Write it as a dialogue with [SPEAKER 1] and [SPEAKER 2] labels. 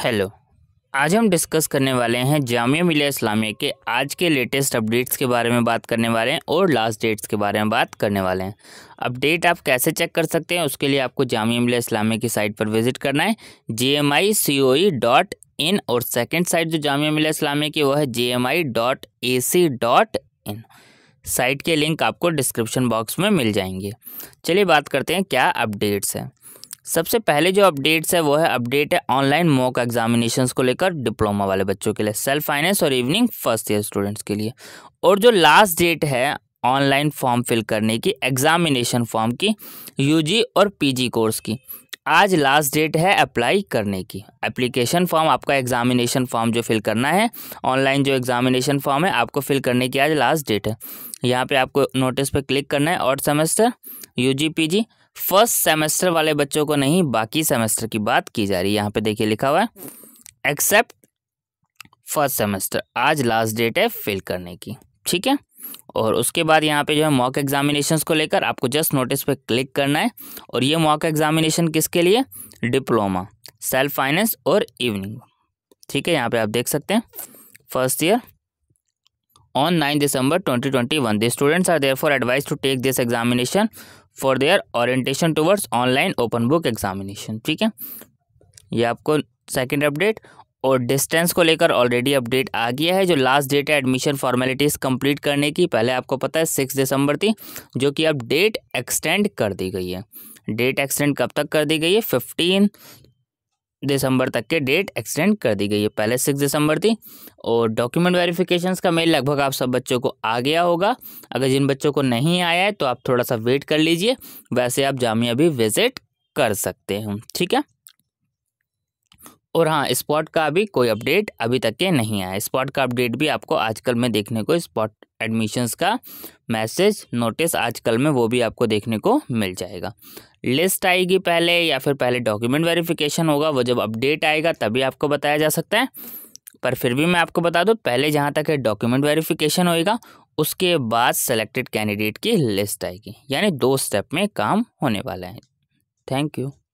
[SPEAKER 1] Hello आज हम discuss करने वाले हैं जामिया मिलिया इस्लामिया के आज के लेटेस्ट अपडेट्स के बारे में बात करने वाले हैं और लास्ट डेट्स के बारे में बात करने वाले हैं अपडेट आप कैसे चेक कर सकते हैं उसके लिए आपको जामिया मिलिया इस्लामिया की साइट पर विजिट करना है J M I C O E dot in और सेकेंड साइट जो जामिया मिलिया इस्लामिया की वो है J M I dot A C dot in site के लिंक आपको डिस्क्रिप्शन बॉक्स में मिल जाएंगे चलिए बात करते हैं क्या अपडेट्स हैं सबसे पहले जो अपडेट्स है वो है अपडेट है ऑनलाइन मॉक एग्जामिनेशन को लेकर डिप्लोमा वाले बच्चों के लिए सेल्फ फाइनेंस और इवनिंग फर्स्ट ईयर स्टूडेंट्स के लिए और जो लास्ट डेट है ऑनलाइन फॉर्म फिल करने की एग्जामिनेशन फॉर्म की यूजी और पीजी कोर्स की आज लास्ट डेट है अप्लाई करने की एप्लीकेशन फॉर्म आपका एग्जामिनेशन फॉर्म जो फिल करना है ऑनलाइन जो एग्जामिनेशन फॉर्म है आपको फिल करने की आज लास्ट डेट है यहाँ पे आपको नोटिस पे क्लिक करना है और semester UG PG first semester वाले बच्चों को नहीं बाकी सेमेस्टर की बात की जा रही है यहाँ पे देखिए लिखा हुआ है एक्सेप्ट फर्स्ट सेमेस्टर आज लास्ट डेट है फिल करने की ठीक है और उसके बाद यहाँ पे जो है मॉक एग्जामिनेशंस को लेकर आपको जस्ट नोटिस पे क्लिक करना है और ये मॉक एग्जामिनेशन किसके लिए डिप्लोमा सेल्फ फाइनेंस और इवनिंग ठीक है यहाँ पे आप देख सकते हैं first year on twenty twenty one 2021. Students are there for advise to take this examination for their orientation towards online open book examination ठीक है ये आपको सेकेंड अपडेट और डिस्टेंस को लेकर ऑलरेडी अपडेट आ गया है जो लास्ट डेट है एडमिशन फॉर्मेलिटीज़ कंप्लीट करने की पहले आपको पता है सिक्स दिसंबर थी जो कि अब डेट एक्सटेंड कर दी गई है डेट एक्सटेंड कब तक कर दी गई है फिफ्टीन दिसंबर तक के डेट एक्सटेंड कर दी गई है पहले सिक्स दिसंबर थी और डॉक्यूमेंट वेरिफिकेशन का मेल लगभग आप सब बच्चों को आ गया होगा अगर जिन बच्चों को नहीं आया है तो आप थोड़ा सा वेट कर लीजिए वैसे आप जामिया भी विज़िट कर सकते हैं ठीक है और हाँ स्पॉट का अभी कोई अपडेट अभी तक के नहीं आया स्पॉट का अपडेट भी आपको आजकल में देखने को स्पॉट एडमिशंस का मैसेज नोटिस आजकल में वो भी आपको देखने को मिल जाएगा लिस्ट आएगी पहले या फिर पहले डॉक्यूमेंट वेरिफिकेशन होगा वो जब अपडेट आएगा तभी आपको बताया जा सकता है पर फिर भी मैं आपको बता दूँ पहले जहाँ तक है डॉक्यूमेंट वेरिफिकेशन होएगा उसके बाद सेलेक्टेड कैंडिडेट की लिस्ट आएगी यानी दो स्टेप में काम होने वाला है थैंक यू